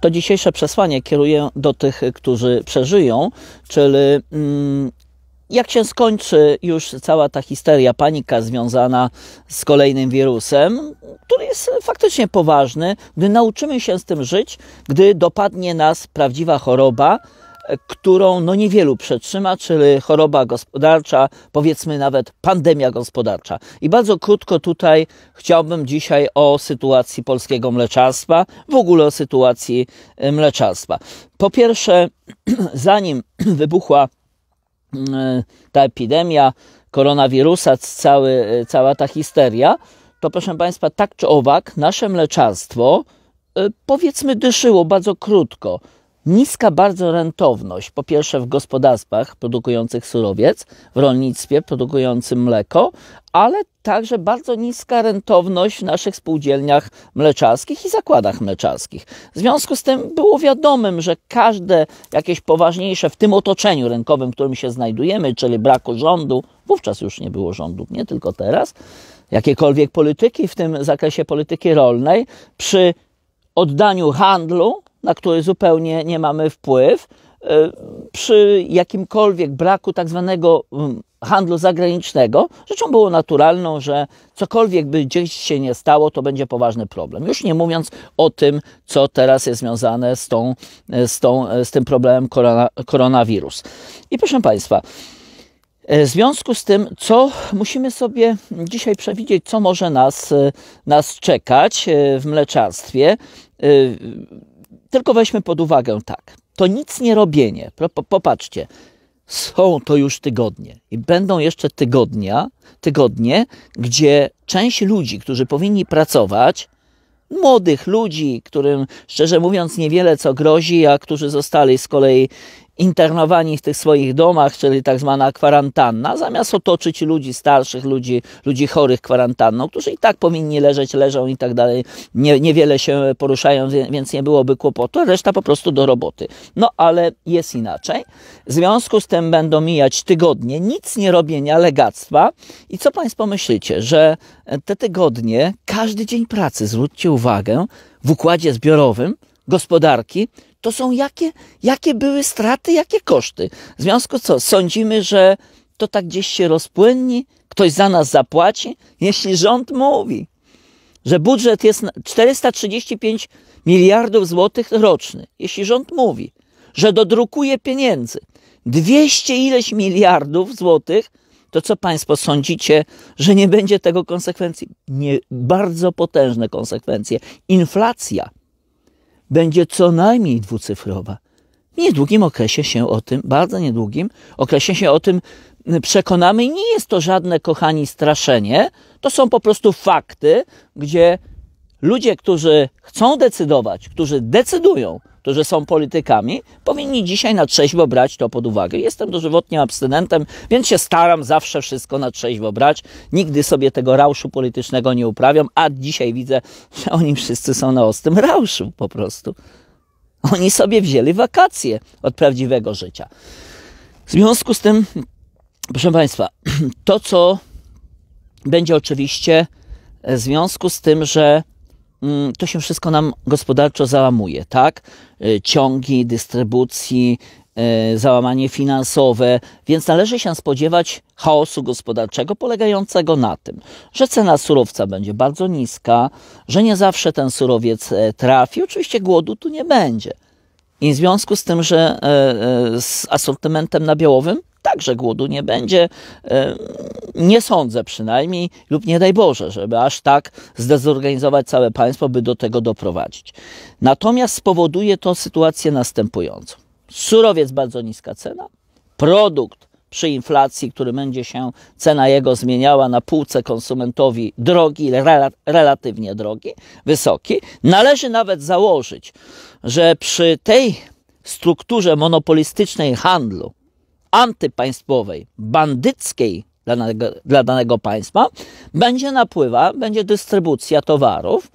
to dzisiejsze przesłanie kieruję do tych, którzy przeżyją, czyli mm, jak się skończy już cała ta histeria, panika związana z kolejnym wirusem, który jest faktycznie poważny, gdy nauczymy się z tym żyć, gdy dopadnie nas prawdziwa choroba, którą no niewielu przetrzyma, czyli choroba gospodarcza, powiedzmy nawet pandemia gospodarcza. I bardzo krótko tutaj chciałbym dzisiaj o sytuacji polskiego mleczarstwa, w ogóle o sytuacji y, mleczarstwa. Po pierwsze, zanim wybuchła y, ta epidemia koronawirusa, cały, y, cała ta histeria, to proszę Państwa, tak czy owak, nasze mleczarstwo powiedzmy dyszyło bardzo krótko Niska bardzo rentowność, po pierwsze w gospodarstwach produkujących surowiec, w rolnictwie produkującym mleko, ale także bardzo niska rentowność w naszych spółdzielniach mleczarskich i zakładach mleczarskich. W związku z tym było wiadomym, że każde jakieś poważniejsze w tym otoczeniu rynkowym, w którym się znajdujemy, czyli braku rządu, wówczas już nie było rządu, nie tylko teraz, jakiejkolwiek polityki, w tym zakresie polityki rolnej, przy oddaniu handlu na który zupełnie nie mamy wpływ, e, przy jakimkolwiek braku tak zwanego mm, handlu zagranicznego, rzeczą było naturalną, że cokolwiek by gdzieś się nie stało, to będzie poważny problem. Już nie mówiąc o tym, co teraz jest związane z, tą, e, z, tą, e, z tym problemem korona, koronawirus. I proszę Państwa, w związku z tym, co musimy sobie dzisiaj przewidzieć, co może nas, nas czekać w mleczarstwie, tylko weźmy pod uwagę tak. To nic nie robienie. Popatrzcie, są to już tygodnie i będą jeszcze tygodnia, tygodnie, gdzie część ludzi, którzy powinni pracować, młodych ludzi, którym szczerze mówiąc niewiele co grozi, a którzy zostali z kolei internowani w tych swoich domach, czyli tak zwana kwarantanna, zamiast otoczyć ludzi starszych, ludzi, ludzi chorych kwarantanną, którzy i tak powinni leżeć, leżą i tak dalej, nie, niewiele się poruszają, więc nie byłoby kłopotu, reszta po prostu do roboty. No ale jest inaczej. W związku z tym będą mijać tygodnie, nic nie robienia, legactwa. I co Państwo myślicie, że te tygodnie, każdy dzień pracy, zwróćcie uwagę, w układzie zbiorowym gospodarki to są jakie, jakie były straty, jakie koszty. W związku z co, sądzimy, że to tak gdzieś się rozpłynni, ktoś za nas zapłaci, jeśli rząd mówi, że budżet jest 435 miliardów złotych roczny, jeśli rząd mówi, że dodrukuje pieniędzy 200 ileś miliardów złotych, to co Państwo sądzicie, że nie będzie tego konsekwencji? Nie, bardzo potężne konsekwencje. Inflacja będzie co najmniej dwucyfrowa. W niedługim okresie się o tym, bardzo niedługim okresie się o tym przekonamy i nie jest to żadne, kochani, straszenie. To są po prostu fakty, gdzie ludzie, którzy chcą decydować, którzy decydują, którzy są politykami, powinni dzisiaj na trzeźwo brać to pod uwagę. Jestem dożywotnie abstynentem, więc się staram zawsze wszystko na trzeźwo brać. Nigdy sobie tego rauszu politycznego nie uprawiam, a dzisiaj widzę, że oni wszyscy są na ostrym rauszu po prostu. Oni sobie wzięli wakacje od prawdziwego życia. W związku z tym, proszę Państwa, to co będzie oczywiście w związku z tym, że Mm, to się wszystko nam gospodarczo załamuje, tak? E, ciągi dystrybucji, e, załamanie finansowe, więc należy się spodziewać chaosu gospodarczego polegającego na tym, że cena surowca będzie bardzo niska, że nie zawsze ten surowiec e, trafi. Oczywiście głodu tu nie będzie i w związku z tym, że e, e, z asortymentem nabiałowym także głodu nie będzie. E, nie sądzę przynajmniej, lub nie daj Boże, żeby aż tak zdezorganizować całe państwo, by do tego doprowadzić. Natomiast spowoduje to sytuację następującą: surowiec bardzo niska cena, produkt przy inflacji, który będzie się cena jego zmieniała na półce konsumentowi drogi, relatywnie drogi, wysoki. Należy nawet założyć, że przy tej strukturze monopolistycznej handlu, antypaństwowej, bandyckiej dla danego, dla danego państwa, będzie napływa, będzie dystrybucja towarów,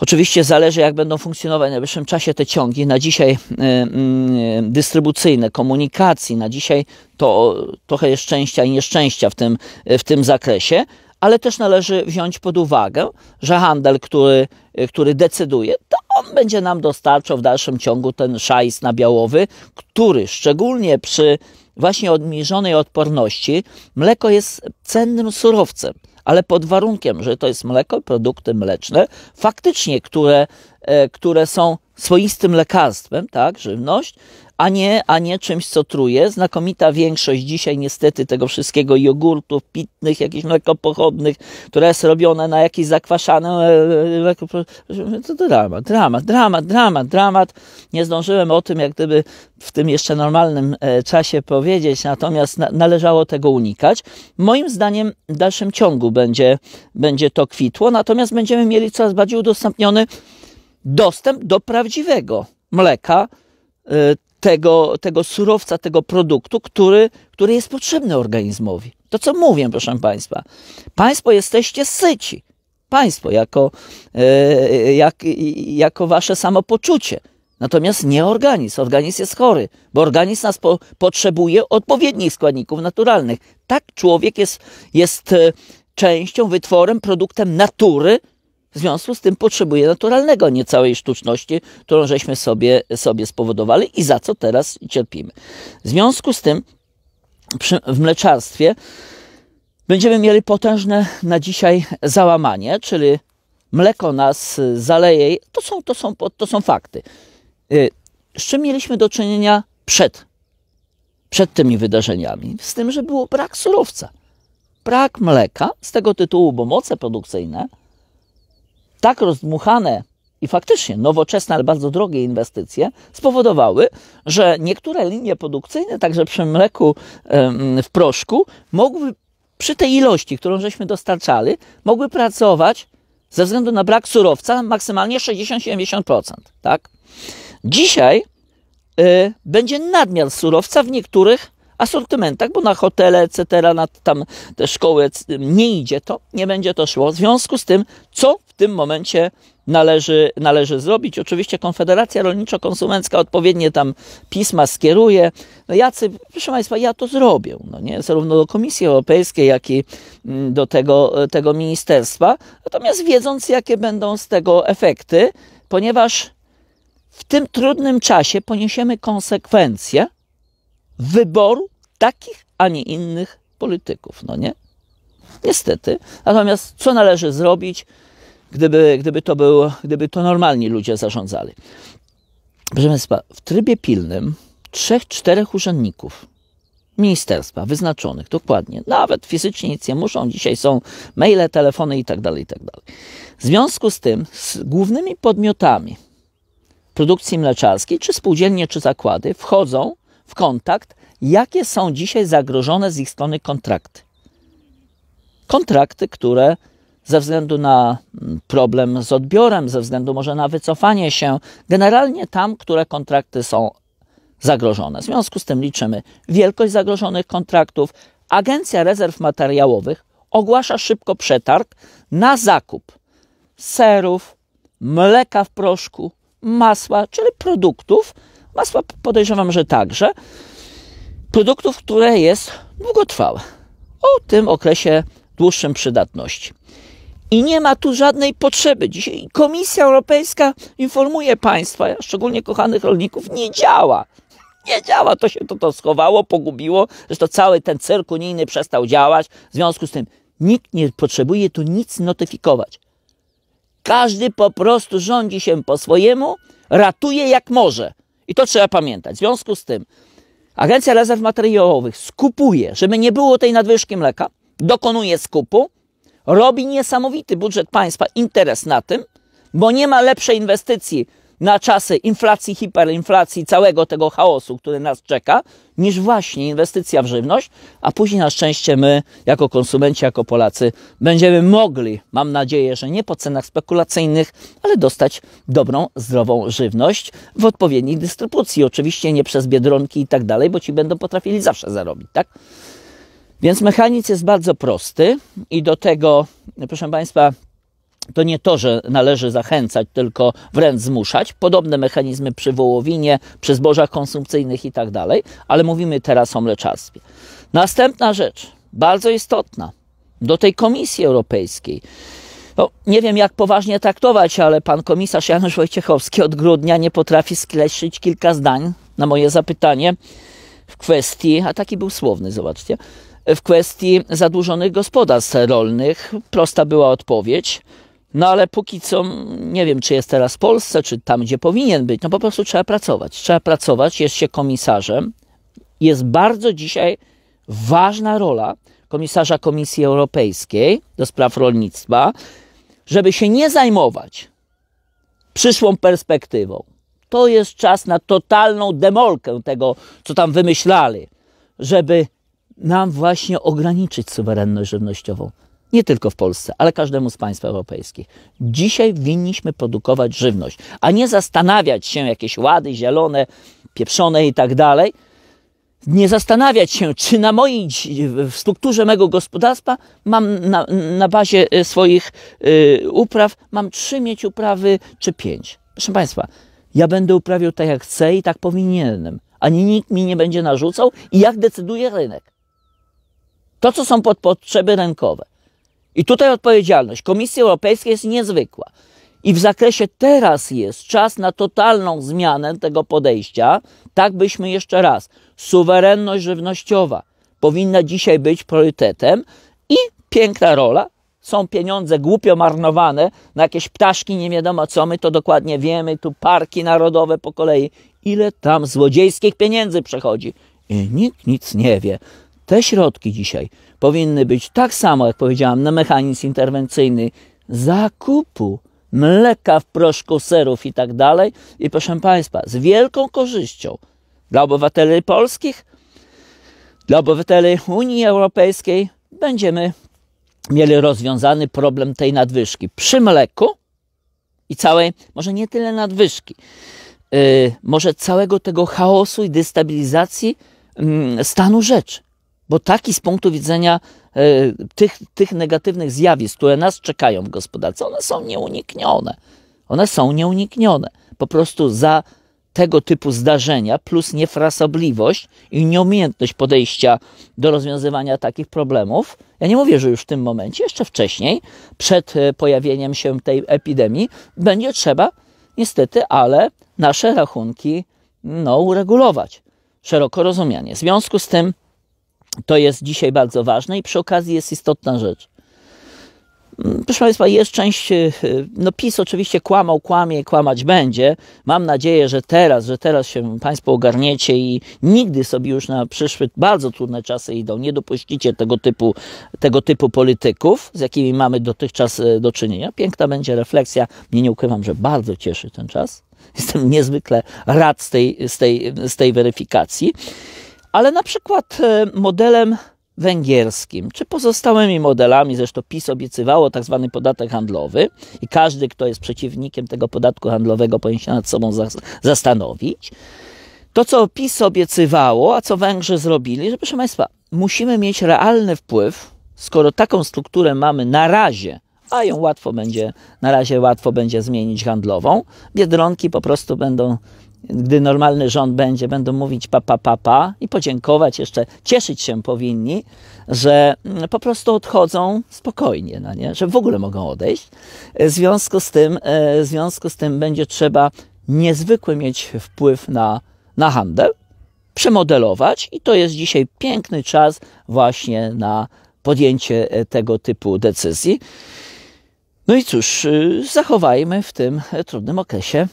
Oczywiście zależy, jak będą funkcjonować w najbliższym czasie te ciągi. Na dzisiaj e, mm, e, dystrybucyjne, komunikacji, na dzisiaj to trochę jest szczęścia i nieszczęścia w tym, w tym zakresie, ale też należy wziąć pod uwagę, że handel, który, który decyduje, to on będzie nam dostarczał w dalszym ciągu ten szajs nabiałowy, który szczególnie przy właśnie odmierzonej odporności mleko jest cennym surowcem ale pod warunkiem, że to jest mleko, produkty mleczne, faktycznie, które, e, które są swoistym lekarstwem, tak, żywność, a nie, a nie czymś, co truje. Znakomita większość dzisiaj niestety tego wszystkiego jogurtów pitnych, jakichś mlekopochodnych, które jest robione na jakieś zakwaszane e, e, to dramat, dramat, dramat, dramat, dramat. Nie zdążyłem o tym jak gdyby w tym jeszcze normalnym e, czasie powiedzieć, natomiast należało tego unikać. Moim zdaniem w dalszym ciągu będzie, będzie to kwitło, natomiast będziemy mieli coraz bardziej udostępniony dostęp do prawdziwego mleka, y, tego, tego surowca, tego produktu, który, który jest potrzebny organizmowi. To co mówię, proszę Państwa. Państwo jesteście syci. Państwo jako, y, jak, y, jako wasze samopoczucie. Natomiast nie organizm. Organizm jest chory, bo organizm nas po, potrzebuje odpowiednich składników naturalnych. Tak człowiek jest, jest częścią, wytworem, produktem natury, w związku z tym potrzebuje naturalnego, nie całej sztuczności, którą żeśmy sobie, sobie spowodowali i za co teraz cierpimy. W związku z tym przy, w mleczarstwie będziemy mieli potężne na dzisiaj załamanie, czyli mleko nas zaleje. To są, to są, to są fakty. Y, z czym mieliśmy do czynienia przed, przed tymi wydarzeniami? Z tym, że było brak surowca. Brak mleka, z tego tytułu, bo moce produkcyjne tak rozdmuchane i faktycznie nowoczesne, ale bardzo drogie inwestycje spowodowały, że niektóre linie produkcyjne, także przy mleku w proszku, mogły przy tej ilości, którą żeśmy dostarczali, mogły pracować ze względu na brak surowca maksymalnie 60-70%. Tak? Dzisiaj y, będzie nadmiar surowca w niektórych asortymentach, bo na hotele, etc., na tam te szkoły nie idzie to, nie będzie to szło. W związku z tym, co tym momencie należy, należy zrobić. Oczywiście Konfederacja Rolniczo-Konsumencka odpowiednie tam pisma skieruje. No jacy, proszę Państwa, ja to zrobię, no nie? zarówno do Komisji Europejskiej, jak i mm, do tego, e, tego ministerstwa. Natomiast wiedząc, jakie będą z tego efekty, ponieważ w tym trudnym czasie poniesiemy konsekwencje wyboru takich, a nie innych polityków, no nie? Niestety. Natomiast co należy zrobić? gdyby, gdyby, to, było, gdyby to normalni ludzie zarządzali. Proszę Państwa, w trybie pilnym trzech, czterech urzędników ministerstwa wyznaczonych, dokładnie, nawet fizycznie nic nie muszą, dzisiaj są maile, telefony itd. Tak itd. Tak w związku z tym z głównymi podmiotami produkcji mleczarskiej, czy spółdzielnie, czy zakłady, wchodzą w kontakt, jakie są dzisiaj zagrożone z ich strony kontrakty. Kontrakty, które ze względu na mm, problem z odbiorem, ze względu może na wycofanie się, generalnie tam, które kontrakty są zagrożone. W związku z tym liczymy wielkość zagrożonych kontraktów. Agencja Rezerw Materiałowych ogłasza szybko przetarg na zakup serów, mleka w proszku, masła, czyli produktów. Masła podejrzewam, że także. Produktów, które jest długotrwałe. O tym okresie dłuższym przydatności. I nie ma tu żadnej potrzeby. Dzisiaj Komisja Europejska informuje państwa, szczególnie kochanych rolników, nie działa. Nie działa, to się to, to schowało, pogubiło. Zresztą cały ten cyrk unijny przestał działać. W związku z tym nikt nie potrzebuje tu nic notyfikować. Każdy po prostu rządzi się po swojemu, ratuje jak może. I to trzeba pamiętać. W związku z tym Agencja Rezerw Materiałowych skupuje, żeby nie było tej nadwyżki mleka, dokonuje skupu, robi niesamowity budżet państwa interes na tym, bo nie ma lepszej inwestycji na czasy inflacji, hiperinflacji, całego tego chaosu, który nas czeka, niż właśnie inwestycja w żywność, a później na szczęście my, jako konsumenci, jako Polacy, będziemy mogli, mam nadzieję, że nie po cenach spekulacyjnych, ale dostać dobrą, zdrową żywność w odpowiedniej dystrybucji. Oczywiście nie przez biedronki i tak dalej, bo ci będą potrafili zawsze zarobić, tak? Więc mechanizm jest bardzo prosty i do tego, proszę Państwa, to nie to, że należy zachęcać, tylko wręcz zmuszać. Podobne mechanizmy przy wołowinie, przy zbożach konsumpcyjnych i tak dalej, ale mówimy teraz o mleczarstwie. Następna rzecz, bardzo istotna, do tej Komisji Europejskiej. No, nie wiem, jak poważnie traktować, ale pan komisarz Janusz Wojciechowski od grudnia nie potrafi skreślić kilka zdań na moje zapytanie w kwestii, a taki był słowny, zobaczcie, w kwestii zadłużonych gospodarstw rolnych. Prosta była odpowiedź. No ale póki co nie wiem, czy jest teraz w Polsce, czy tam, gdzie powinien być. No po prostu trzeba pracować. Trzeba pracować, jest się komisarzem. Jest bardzo dzisiaj ważna rola komisarza Komisji Europejskiej do spraw rolnictwa, żeby się nie zajmować przyszłą perspektywą. To jest czas na totalną demolkę tego, co tam wymyślali, żeby nam właśnie ograniczyć suwerenność żywnościową. Nie tylko w Polsce, ale każdemu z państw europejskich. Dzisiaj winniśmy produkować żywność, a nie zastanawiać się jakieś łady zielone, pieprzone i tak dalej. Nie zastanawiać się, czy na mojej, w strukturze mego gospodarstwa mam na, na bazie y, swoich y, upraw, mam trzy mieć uprawy, czy pięć. Proszę Państwa, ja będę uprawiał tak jak chcę i tak powinienem, a nikt mi nie będzie narzucał i jak decyduje rynek to, co są pod potrzeby rynkowe. I tutaj odpowiedzialność Komisji Europejskiej jest niezwykła. I w zakresie teraz jest czas na totalną zmianę tego podejścia, tak byśmy jeszcze raz. Suwerenność żywnościowa powinna dzisiaj być priorytetem i piękna rola. Są pieniądze głupio marnowane na jakieś ptaszki, nie wiadomo co, my to dokładnie wiemy, tu parki narodowe po kolei. Ile tam złodziejskich pieniędzy przechodzi? I nikt nic nie wie. Te środki dzisiaj powinny być tak samo, jak powiedziałam, na mechanizm interwencyjny zakupu mleka w proszku, serów i tak dalej. I proszę Państwa, z wielką korzyścią dla obywateli polskich, dla obywateli Unii Europejskiej będziemy mieli rozwiązany problem tej nadwyżki przy mleku i całej, może nie tyle nadwyżki, yy, może całego tego chaosu i destabilizacji yy, stanu rzeczy. Bo taki z punktu widzenia e, tych, tych negatywnych zjawisk, które nas czekają w gospodarce, one są nieuniknione. One są nieuniknione. Po prostu za tego typu zdarzenia, plus niefrasobliwość i nieumiejętność podejścia do rozwiązywania takich problemów. Ja nie mówię, że już w tym momencie, jeszcze wcześniej, przed e, pojawieniem się tej epidemii, będzie trzeba niestety, ale nasze rachunki no, uregulować. Szeroko rozumianie. W związku z tym, to jest dzisiaj bardzo ważne i przy okazji jest istotna rzecz. Mm, proszę Państwa, jest część, e, no PiS oczywiście kłamał, kłamie, kłamać będzie. Mam nadzieję, że teraz, że teraz się Państwo ogarniecie i nigdy sobie już na przyszły bardzo trudne czasy idą. Nie dopuścicie tego typu, tego typu polityków, z jakimi mamy dotychczas e, do czynienia. Piękna będzie refleksja. Mnie nie ukrywam, że bardzo cieszy ten czas. Jestem niezwykle rad z tej, z tej, z tej weryfikacji ale na przykład e, modelem węgierskim, czy pozostałymi modelami, zresztą PiS obiecywało tak zwany podatek handlowy i każdy, kto jest przeciwnikiem tego podatku handlowego, powinien się nad sobą zastanowić. To, co PiS obiecywało, a co Węgrzy zrobili, że proszę Państwa, musimy mieć realny wpływ, skoro taką strukturę mamy na razie, a ją łatwo będzie, na razie łatwo będzie zmienić handlową, biedronki po prostu będą gdy normalny rząd będzie, będą mówić pa, pa, pa, pa i podziękować jeszcze, cieszyć się powinni, że mm, po prostu odchodzą spokojnie, no nie? że w ogóle mogą odejść. W związku z tym, e, w związku z tym będzie trzeba niezwykły mieć wpływ na, na handel, przemodelować i to jest dzisiaj piękny czas właśnie na podjęcie e, tego typu decyzji. No i cóż, e, zachowajmy w tym trudnym okresie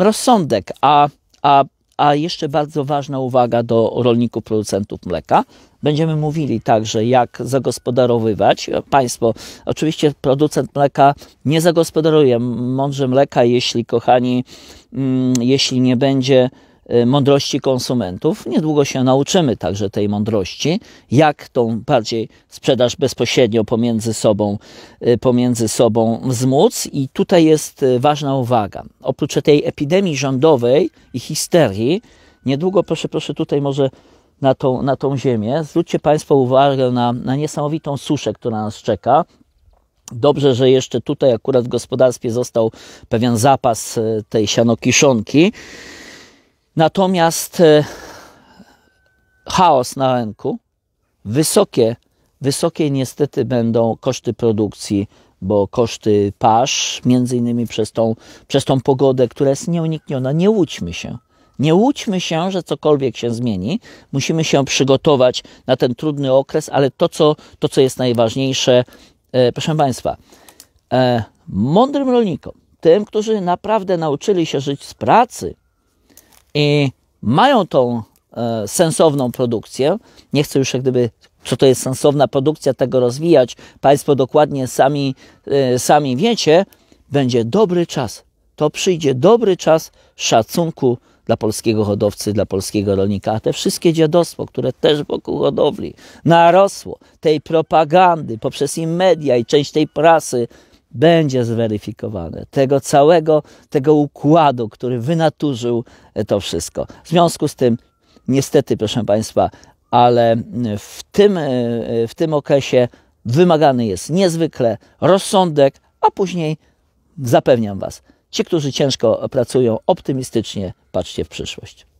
rozsądek, a, a, a jeszcze bardzo ważna uwaga do rolników, producentów mleka. Będziemy mówili także, jak zagospodarowywać. Państwo, oczywiście producent mleka nie zagospodaruje mądrze mleka, jeśli, kochani, mm, jeśli nie będzie Y, mądrości konsumentów. Niedługo się nauczymy także tej mądrości, jak tą bardziej sprzedaż bezpośrednio pomiędzy sobą, y, pomiędzy sobą wzmóc. I tutaj jest y, ważna uwaga. Oprócz tej epidemii rządowej i histerii, niedługo, proszę, proszę, tutaj może na tą, na tą ziemię, zwróćcie Państwo uwagę na, na niesamowitą suszę, która nas czeka. Dobrze, że jeszcze tutaj akurat w gospodarstwie został pewien zapas tej sianokiszonki. Natomiast e, chaos na rynku, wysokie, wysokie niestety będą koszty produkcji, bo koszty pasz, między innymi przez tą, przez tą pogodę, która jest nieunikniona, nie łudźmy się. Nie łudźmy się, że cokolwiek się zmieni. Musimy się przygotować na ten trudny okres, ale to, co, to, co jest najważniejsze, e, proszę Państwa, e, mądrym rolnikom, tym, którzy naprawdę nauczyli się żyć z pracy, i mają tą e, sensowną produkcję. Nie chcę już jak gdyby, co to jest sensowna produkcja, tego rozwijać. Państwo dokładnie sami, e, sami wiecie. Będzie dobry czas. To przyjdzie dobry czas szacunku dla polskiego hodowcy, dla polskiego rolnika. A te wszystkie dziadostwo, które też wokół hodowli narosło, tej propagandy poprzez i media i część tej prasy, będzie zweryfikowane, tego całego, tego układu, który wynaturzył e, to wszystko. W związku z tym, niestety, proszę Państwa, ale w tym, e, e, w tym okresie wymagany jest niezwykle rozsądek, a później zapewniam Was, ci, którzy ciężko pracują, optymistycznie patrzcie w przyszłość.